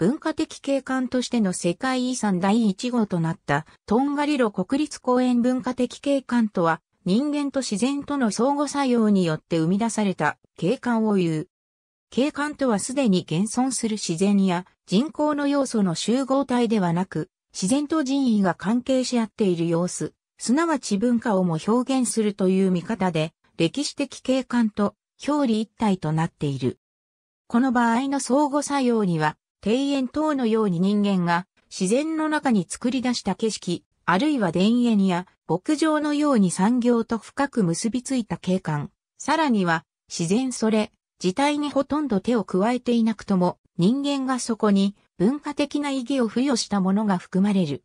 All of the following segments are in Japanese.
文化的景観としての世界遺産第1号となったトンガリロ国立公園文化的景観とは人間と自然との相互作用によって生み出された景観を言う。景観とはすでに現存する自然や人口の要素の集合体ではなく、自然と人為が関係し合っている様子、すなわち文化をも表現するという見方で、歴史的景観と表裏一体となっている。この場合の相互作用には、庭園等のように人間が自然の中に作り出した景色、あるいは田園や牧場のように産業と深く結びついた景観、さらには自然それ、自体にほとんど手を加えていなくとも、人間がそこに文化的な意義を付与したものが含まれる。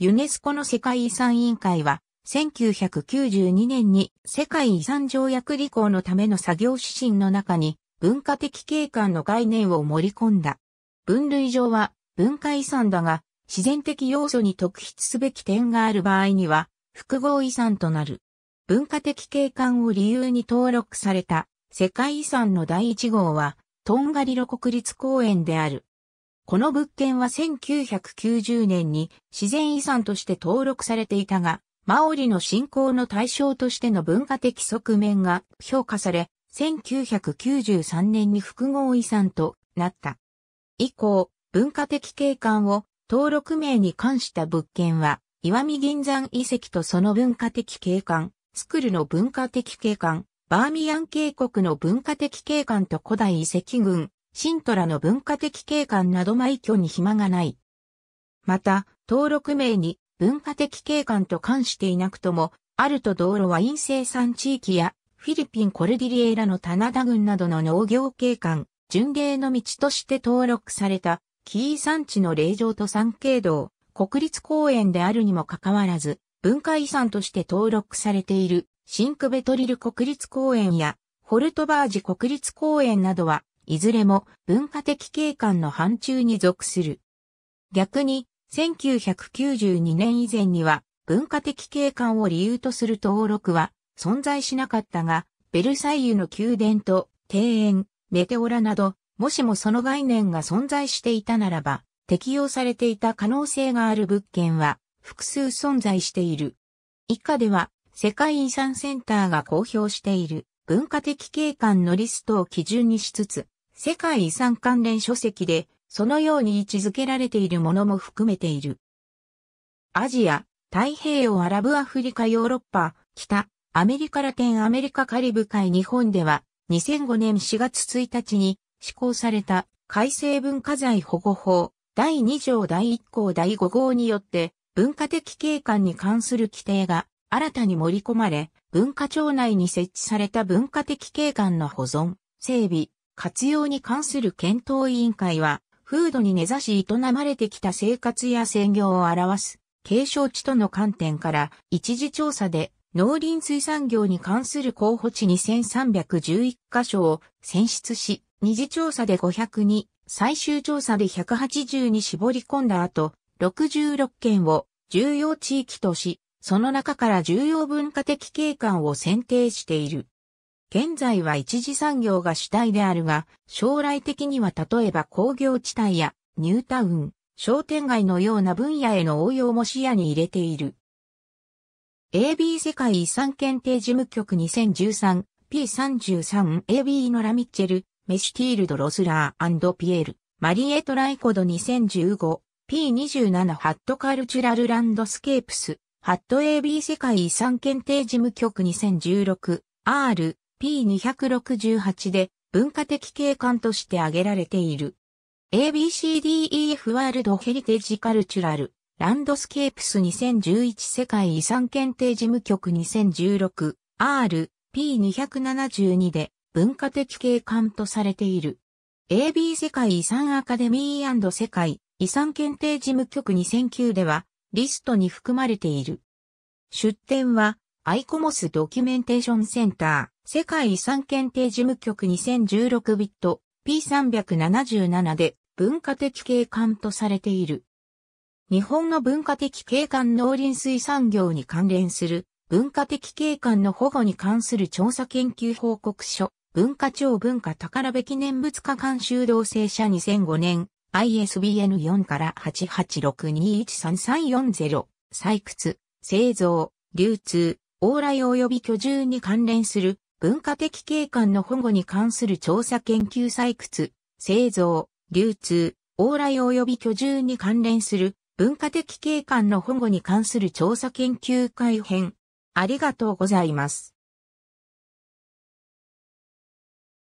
ユネスコの世界遺産委員会は、1992年に世界遺産条約履行のための作業指針の中に文化的景観の概念を盛り込んだ。分類上は文化遺産だが、自然的要素に特筆すべき点がある場合には、複合遺産となる。文化的景観を理由に登録された世界遺産の第1号は、トンガリロ国立公園である。この物件は1990年に自然遺産として登録されていたが、マオリの信仰の対象としての文化的側面が評価され、1993年に複合遺産となった。以降、文化的景観を登録名に関した物件は、岩見銀山遺跡とその文化的景観、スクルの文化的景観、バーミヤン渓谷の文化的景観と古代遺跡群、シントラの文化的景観など埋挙に暇がない。また、登録名に文化的景観と関していなくとも、あると道路は陰生産地域やフィリピンコルディリエラの棚田群などの農業景観、巡礼の道として登録された、紀伊山地の霊場と山景道、国立公園であるにもかかわらず、文化遺産として登録されている、シンクベトリル国立公園や、ホルトバージ国立公園などは、いずれも文化的景観の範疇に属する。逆に、1992年以前には、文化的景観を理由とする登録は存在しなかったが、ベルサイユの宮殿と庭園、メテオラなど、もしもその概念が存在していたならば、適用されていた可能性がある物件は複数存在している。以下では、世界遺産センターが公表している文化的景観のリストを基準にしつつ、世界遺産関連書籍で、そのように位置づけられているものも含めている。アジア、太平洋アラブアフリカヨーロッパ、北、アメリカラテンアメリカカリブ海日本では、2005年4月1日に施行された改正文化財保護法第2条第1項第5号によって文化的景観に関する規定が新たに盛り込まれ、文化庁内に設置された文化的景観の保存、整備、活用に関する検討委員会は、風土に根ざし営まれてきた生活や専業を表す、継承地との観点から一時調査で農林水産業に関する候補地2311箇所を選出し、二次調査で502、最終調査で180に絞り込んだ後、66件を重要地域とし、その中から重要文化的景観を選定している。現在は一次産業が主体であるが、将来的には例えば工業地帯やニュータウン、商店街のような分野への応用も視野に入れている。AB 世界遺産検定事務局 2013P33AB ノラ・ミッチェル、メシティールド・ロスラーピエール、マリエト・ライコド 2015P27 ハット・カルチュラル・ランドスケープス、ハット AB 世界遺産検定事務局 2016R P268 で文化的景観として挙げられている。ABCDEF ワールドヘリテージカルチュラルランドスケープス2011世界遺産検定事務局 2016R-P272 で文化的景観とされている。AB 世界遺産アカデミー世界遺産検定事務局2009ではリストに含まれている。出展はアイコモスドキュメンテーションセンター世界遺産検定事務局2016ビット P377 で文化的景観とされている。日本の文化的景観農林水産業に関連する文化的景観の保護に関する調査研究報告書、文化庁文化宝部記念物化監修同性社2005年 ISBN4 から886213340採掘、製造、流通、往来及び居住に関連する文化的景観の保護に関する調査研究採掘、製造、流通、往来及び居住に関連する文化的景観の保護に関する調査研究会編。ありがとうございます。